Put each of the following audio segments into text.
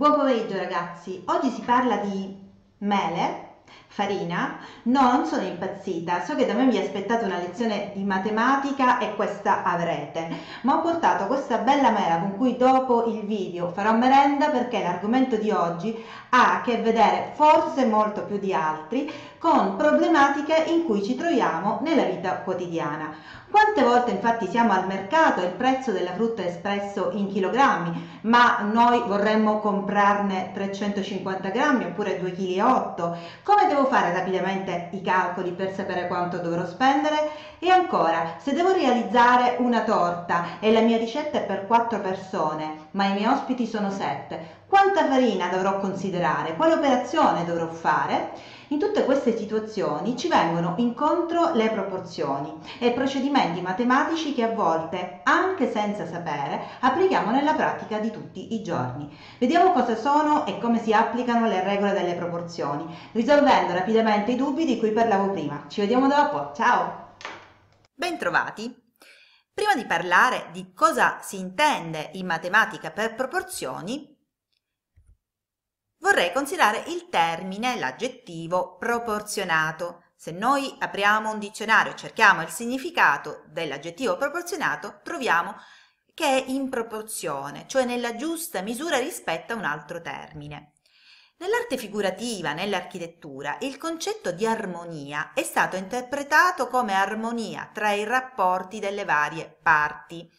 Buon pomeriggio ragazzi, oggi si parla di mele Farina, no, non sono impazzita, so che da me vi aspettate una lezione di matematica e questa avrete, ma ho portato questa bella mela con cui dopo il video farò merenda perché l'argomento di oggi ha a che vedere, forse molto più di altri, con problematiche in cui ci troviamo nella vita quotidiana. Quante volte infatti siamo al mercato e il prezzo della frutta è espresso in chilogrammi, ma noi vorremmo comprarne 350 grammi oppure 2,8 kg? Come devo devo fare rapidamente i calcoli per sapere quanto dovrò spendere? E ancora, se devo realizzare una torta e la mia ricetta è per 4 persone, ma i miei ospiti sono 7, quanta farina dovrò considerare? Quale operazione dovrò fare? In tutte queste situazioni ci vengono incontro le proporzioni e procedimenti matematici che a volte, anche senza sapere, applichiamo nella pratica di tutti i giorni. Vediamo cosa sono e come si applicano le regole delle proporzioni, risolvendo rapidamente i dubbi di cui parlavo prima. Ci vediamo dopo, ciao! Bentrovati! Prima di parlare di cosa si intende in matematica per proporzioni, vorrei considerare il termine, l'aggettivo proporzionato. Se noi apriamo un dizionario e cerchiamo il significato dell'aggettivo proporzionato, troviamo che è in proporzione, cioè nella giusta misura rispetto a un altro termine. Nell'arte figurativa, nell'architettura, il concetto di armonia è stato interpretato come armonia tra i rapporti delle varie parti.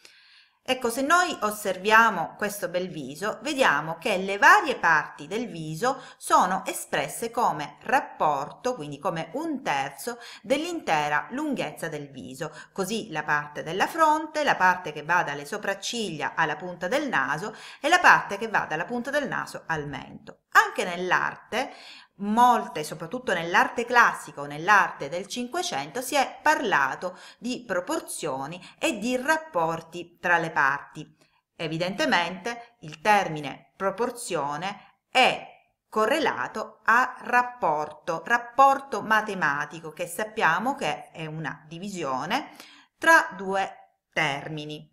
Ecco, se noi osserviamo questo bel viso, vediamo che le varie parti del viso sono espresse come rapporto, quindi come un terzo dell'intera lunghezza del viso. Così la parte della fronte, la parte che va dalle sopracciglia alla punta del naso e la parte che va dalla punta del naso al mento. Anche nell'arte molte, soprattutto nell'arte classica o nell'arte del Cinquecento, si è parlato di proporzioni e di rapporti tra le parti. Evidentemente il termine proporzione è correlato a rapporto, rapporto matematico che sappiamo che è una divisione tra due termini.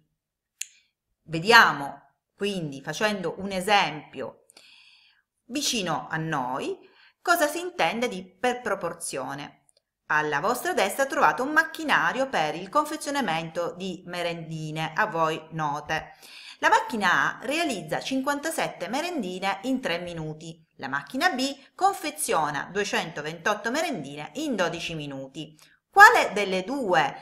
Vediamo quindi facendo un esempio vicino a noi Cosa si intende di per proporzione? Alla vostra destra trovate un macchinario per il confezionamento di merendine a voi note. La macchina A realizza 57 merendine in 3 minuti. La macchina B confeziona 228 merendine in 12 minuti. Quale delle due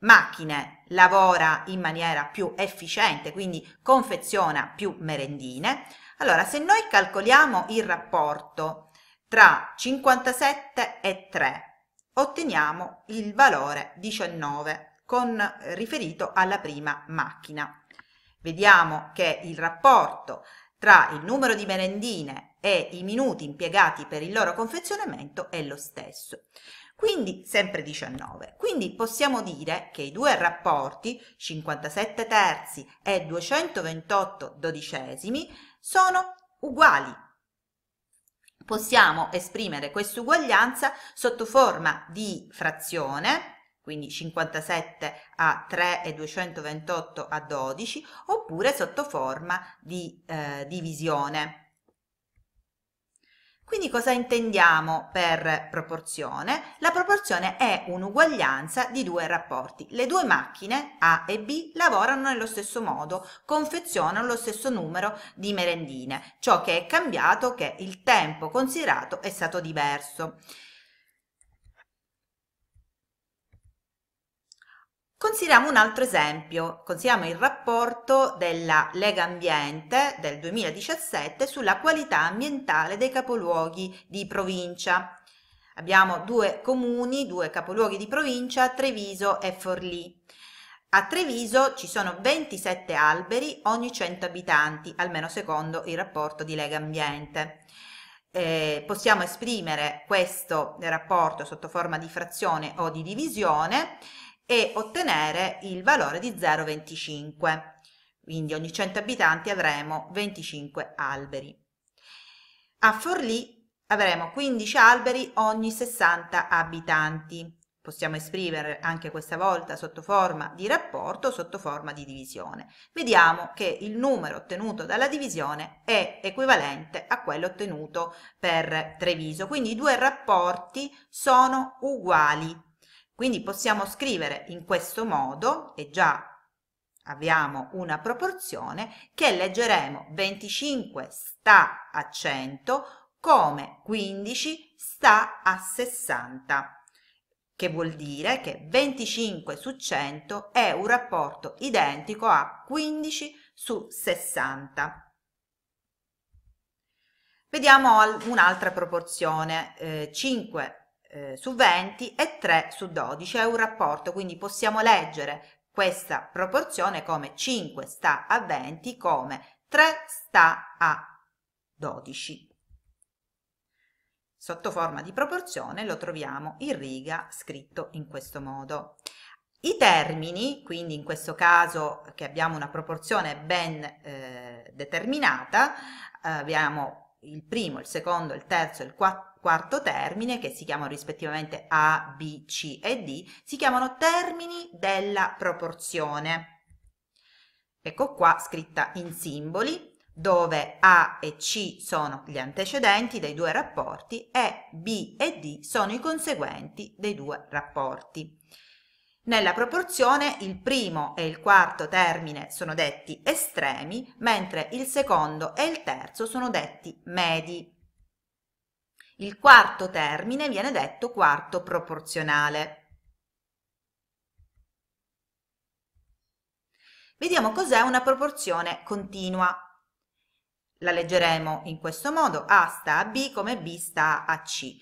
macchine lavora in maniera più efficiente, quindi confeziona più merendine? Allora, se noi calcoliamo il rapporto tra 57 e 3. Otteniamo il valore 19 con riferito alla prima macchina. Vediamo che il rapporto tra il numero di merendine e i minuti impiegati per il loro confezionamento è lo stesso. Quindi sempre 19. Quindi possiamo dire che i due rapporti, 57 terzi e 228 dodicesimi, sono uguali possiamo esprimere quest'uguaglianza sotto forma di frazione, quindi 57 a 3 e 228 a 12, oppure sotto forma di eh, divisione. Quindi cosa intendiamo per proporzione? La proporzione è un'uguaglianza di due rapporti. Le due macchine A e B lavorano nello stesso modo, confezionano lo stesso numero di merendine. Ciò che è cambiato è che il tempo considerato è stato diverso. Consideriamo un altro esempio, consideriamo il rapporto della Lega Ambiente del 2017 sulla qualità ambientale dei capoluoghi di provincia. Abbiamo due comuni, due capoluoghi di provincia, Treviso e Forlì. A Treviso ci sono 27 alberi ogni 100 abitanti, almeno secondo il rapporto di Lega Ambiente. Eh, possiamo esprimere questo rapporto sotto forma di frazione o di divisione e ottenere il valore di 0,25. Quindi ogni 100 abitanti avremo 25 alberi. A Forlì avremo 15 alberi ogni 60 abitanti. Possiamo esprimere anche questa volta sotto forma di rapporto o sotto forma di divisione. Vediamo che il numero ottenuto dalla divisione è equivalente a quello ottenuto per Treviso, quindi i due rapporti sono uguali quindi possiamo scrivere in questo modo, e già abbiamo una proporzione, che leggeremo 25 sta a 100 come 15 sta a 60, che vuol dire che 25 su 100 è un rapporto identico a 15 su 60. Vediamo un'altra proporzione, eh, 5 eh, su 20 e 3 su 12, è un rapporto, quindi possiamo leggere questa proporzione come 5 sta a 20 come 3 sta a 12. Sotto forma di proporzione lo troviamo in riga scritto in questo modo. I termini, quindi in questo caso che abbiamo una proporzione ben eh, determinata, eh, abbiamo il primo, il secondo, il terzo e il quarto termine, che si chiamano rispettivamente A, B, C e D, si chiamano termini della proporzione. Ecco qua scritta in simboli, dove A e C sono gli antecedenti dei due rapporti e B e D sono i conseguenti dei due rapporti. Nella proporzione il primo e il quarto termine sono detti estremi, mentre il secondo e il terzo sono detti medi. Il quarto termine viene detto quarto proporzionale. Vediamo cos'è una proporzione continua. La leggeremo in questo modo, A sta a B come B sta a C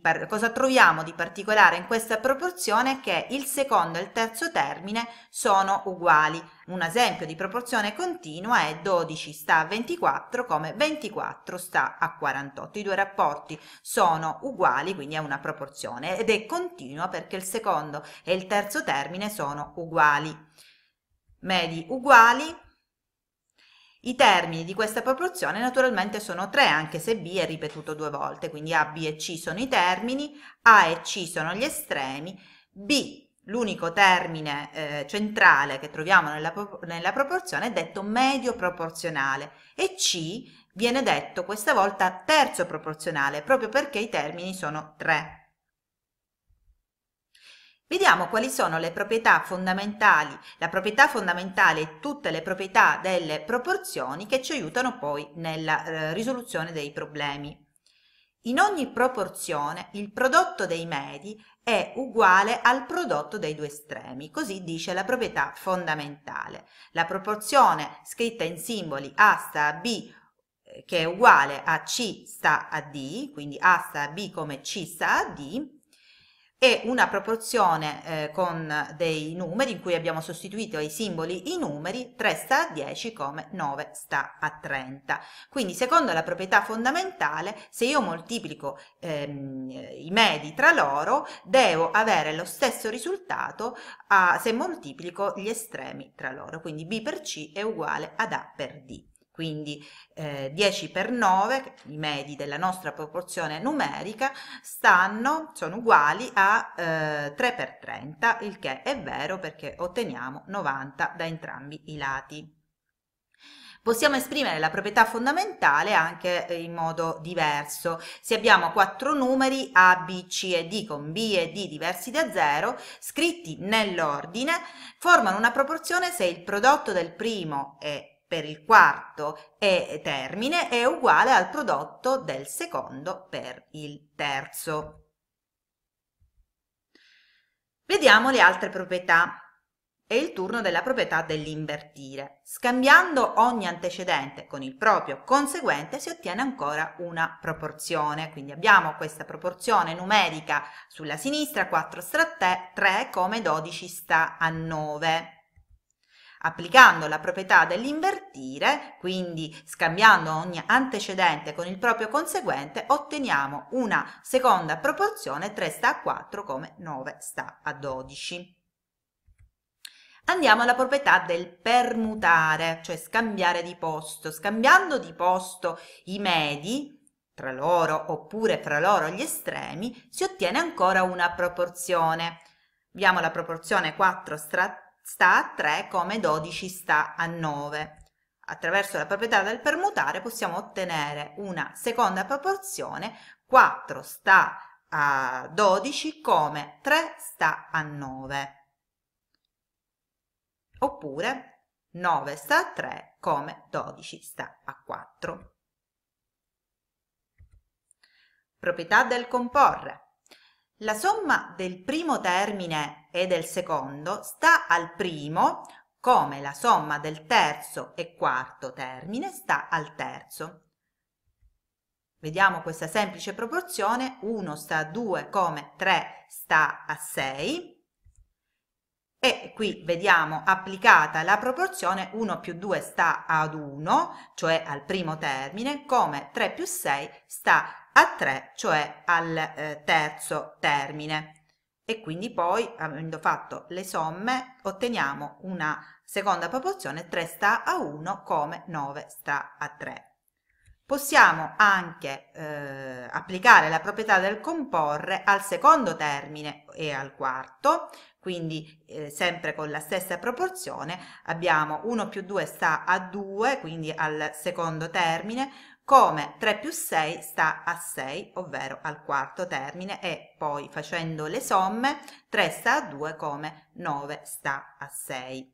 par- cosa troviamo di particolare in questa proporzione che il secondo e il terzo termine sono uguali. Un esempio di proporzione continua è 12 sta a 24 come 24 sta a 48. I due rapporti sono uguali, quindi è una proporzione ed è continua perché il secondo e il terzo termine sono uguali. Medi uguali, i termini di questa proporzione naturalmente sono 3, anche se B è ripetuto due volte, quindi A, B e C sono i termini, A e C sono gli estremi, B l'unico termine eh, centrale che troviamo nella, nella proporzione è detto medio proporzionale e C viene detto questa volta terzo proporzionale proprio perché i termini sono 3. Vediamo quali sono le proprietà fondamentali, la proprietà fondamentale e tutte le proprietà delle proporzioni che ci aiutano poi nella eh, risoluzione dei problemi. In ogni proporzione il prodotto dei medi è uguale al prodotto dei due estremi, così dice la proprietà fondamentale. La proporzione scritta in simboli A sta a B eh, che è uguale a C sta a D, quindi A sta a B come C sta a D, e una proporzione eh, con dei numeri in cui abbiamo sostituito ai simboli i numeri 3 sta a 10 come 9 sta a 30. Quindi secondo la proprietà fondamentale se io moltiplico ehm, i medi tra loro devo avere lo stesso risultato a, se moltiplico gli estremi tra loro, quindi B per C è uguale ad A per D quindi eh, 10 per 9, i medi della nostra proporzione numerica, stanno, sono uguali a eh, 3 per 30, il che è vero perché otteniamo 90 da entrambi i lati. Possiamo esprimere la proprietà fondamentale anche eh, in modo diverso. Se abbiamo quattro numeri A, B, C e D con B e D diversi da 0, scritti nell'ordine, formano una proporzione se il prodotto del primo è per il quarto è termine è uguale al prodotto del secondo per il terzo. Vediamo le altre proprietà. È il turno della proprietà dell'invertire. Scambiando ogni antecedente con il proprio conseguente si ottiene ancora una proporzione. Quindi abbiamo questa proporzione numerica sulla sinistra, 4 sta 3 come 12 sta a 9 applicando la proprietà dell'invertire, quindi scambiando ogni antecedente con il proprio conseguente, otteniamo una seconda proporzione 3 sta a 4 come 9 sta a 12. Andiamo alla proprietà del permutare, cioè scambiare di posto. Scambiando di posto i medi, tra loro oppure fra loro gli estremi, si ottiene ancora una proporzione. Abbiamo la proporzione 4 stra sta a 3 come 12 sta a 9. Attraverso la proprietà del permutare possiamo ottenere una seconda proporzione, 4 sta a 12 come 3 sta a 9. Oppure 9 sta a 3 come 12 sta a 4. Proprietà del comporre. La somma del primo termine e del secondo sta al primo come la somma del terzo e quarto termine sta al terzo. Vediamo questa semplice proporzione, 1 sta a 2 come 3 sta a 6 e qui vediamo applicata la proporzione 1 più 2 sta ad 1, cioè al primo termine, come 3 più 6 sta a 3, cioè al eh, terzo termine. E quindi poi, avendo fatto le somme, otteniamo una seconda proporzione 3 sta a 1 come 9 sta a 3. Possiamo anche eh, applicare la proprietà del comporre al secondo termine e al quarto, quindi eh, sempre con la stessa proporzione abbiamo 1 più 2 sta a 2, quindi al secondo termine, come 3 più 6 sta a 6, ovvero al quarto termine, e poi facendo le somme 3 sta a 2 come 9 sta a 6.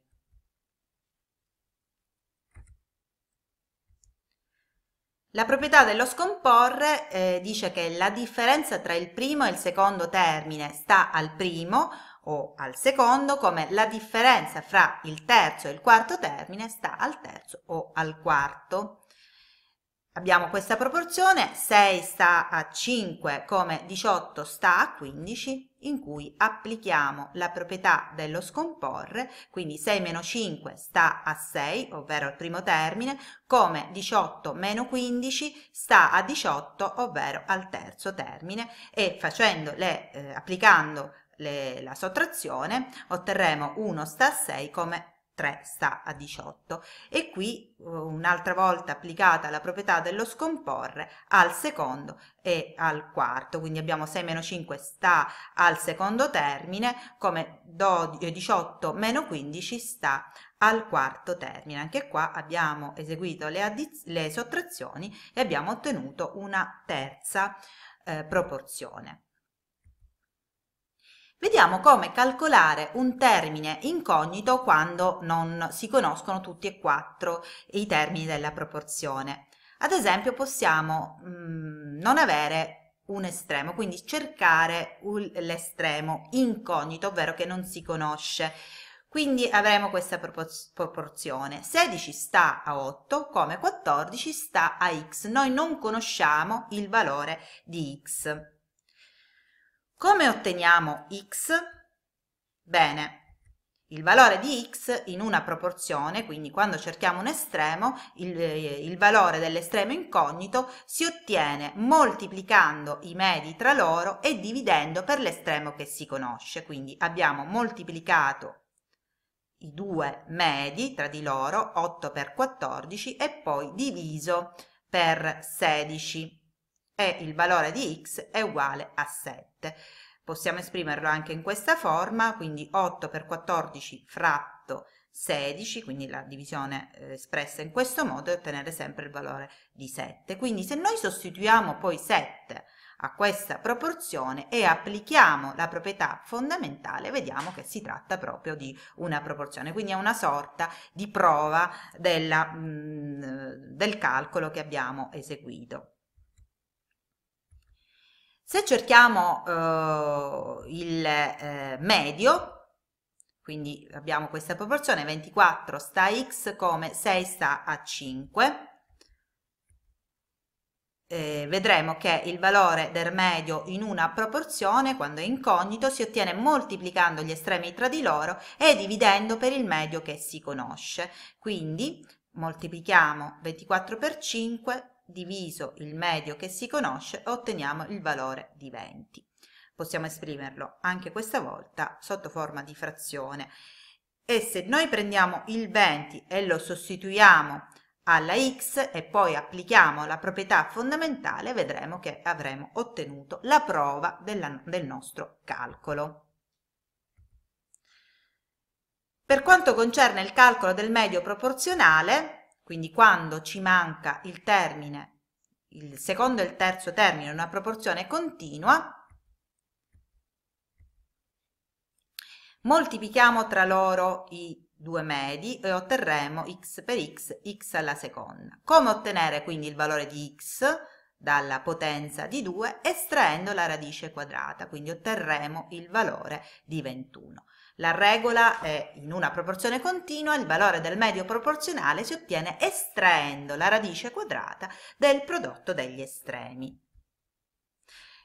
La proprietà dello scomporre eh, dice che la differenza tra il primo e il secondo termine sta al primo o al secondo, come la differenza fra il terzo e il quarto termine sta al terzo o al quarto abbiamo questa proporzione, 6 sta a 5 come 18 sta a 15, in cui applichiamo la proprietà dello scomporre, quindi 6 meno 5 sta a 6, ovvero al primo termine, come 18 meno 15 sta a 18, ovvero al terzo termine, e le, eh, applicando le, la sottrazione otterremo 1 sta a 6 come 3 sta a 18 e qui eh, un'altra volta applicata la proprietà dello scomporre al secondo e al quarto quindi abbiamo 6 meno 5 sta al secondo termine come 18 eh, meno 15 sta al quarto termine anche qua abbiamo eseguito le, le sottrazioni e abbiamo ottenuto una terza eh, proporzione Vediamo come calcolare un termine incognito quando non si conoscono tutti e quattro i termini della proporzione. Ad esempio possiamo mh, mm, non avere un estremo, quindi cercare l'estremo incognito, ovvero che non si conosce. Quindi avremo questa proporzione. 16 sta a 8 come 14 sta a x. Noi non conosciamo il valore di x. Come otteniamo x? Bene, il valore di x in una proporzione, quindi quando cerchiamo un estremo, il, eh, il valore dell'estremo incognito si ottiene moltiplicando i medi tra loro e dividendo per l'estremo che si conosce. Quindi abbiamo moltiplicato i due medi tra di loro, 8 per 14, e poi diviso per 16 e il valore di x è uguale a 7. Possiamo esprimerlo anche in questa forma, quindi 8 per 14 fratto 16, quindi la divisione eh, espressa in questo modo e ottenere sempre il valore di 7. Quindi se noi sostituiamo poi 7 a questa proporzione e applichiamo la proprietà fondamentale, vediamo che si tratta proprio di una proporzione, quindi è una sorta di prova della, mm, del calcolo che abbiamo eseguito. Se cerchiamo eh, il eh, medio, quindi abbiamo questa proporzione, 24 sta a x come 6 sta a 5, eh, vedremo che il valore del medio in una proporzione, quando è incognito, si ottiene moltiplicando gli estremi tra di loro e dividendo per il medio che si conosce. Quindi moltiplichiamo 24 per 5 diviso il medio che si conosce otteniamo il valore di 20. Possiamo esprimerlo anche questa volta sotto forma di frazione e se noi prendiamo il 20 e lo sostituiamo alla x e poi applichiamo la proprietà fondamentale vedremo che avremo ottenuto la prova della, del nostro calcolo. Per quanto concerne il calcolo del medio proporzionale, quindi quando ci manca il termine, il secondo e il terzo termine una proporzione continua, moltiplichiamo tra loro i due medi e otterremo x per x, x alla seconda. Come ottenere quindi il valore di x dalla potenza di 2 estraendo la radice quadrata, quindi otterremo il valore di 21. La regola è in una proporzione continua, il valore del medio proporzionale si ottiene estraendo la radice quadrata del prodotto degli estremi.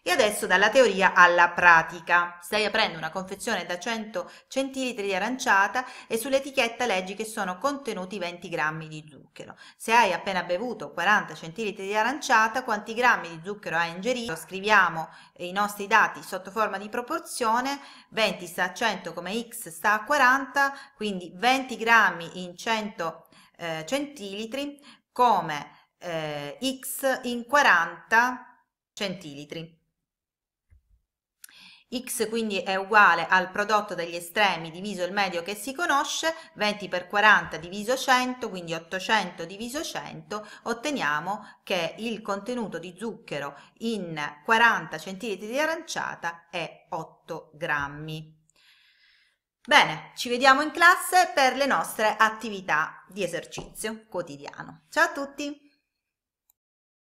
E adesso dalla teoria alla pratica. Stai aprendo una confezione da 100 centilitri di aranciata e sull'etichetta leggi che sono contenuti 20 grammi di zucchero. Se hai appena bevuto 40 centilitri di aranciata, quanti grammi di zucchero hai ingerito? Scriviamo i nostri dati sotto forma di proporzione, 20 sta a 100 come x sta a 40, quindi 20 grammi in 100 eh, centilitri come eh, x in 40 centilitri x quindi è uguale al prodotto degli estremi diviso il medio che si conosce, 20 per 40 diviso 100, quindi 800 diviso 100, otteniamo che il contenuto di zucchero in 40 centilitri di aranciata è 8 grammi. Bene, ci vediamo in classe per le nostre attività di esercizio quotidiano. Ciao a tutti!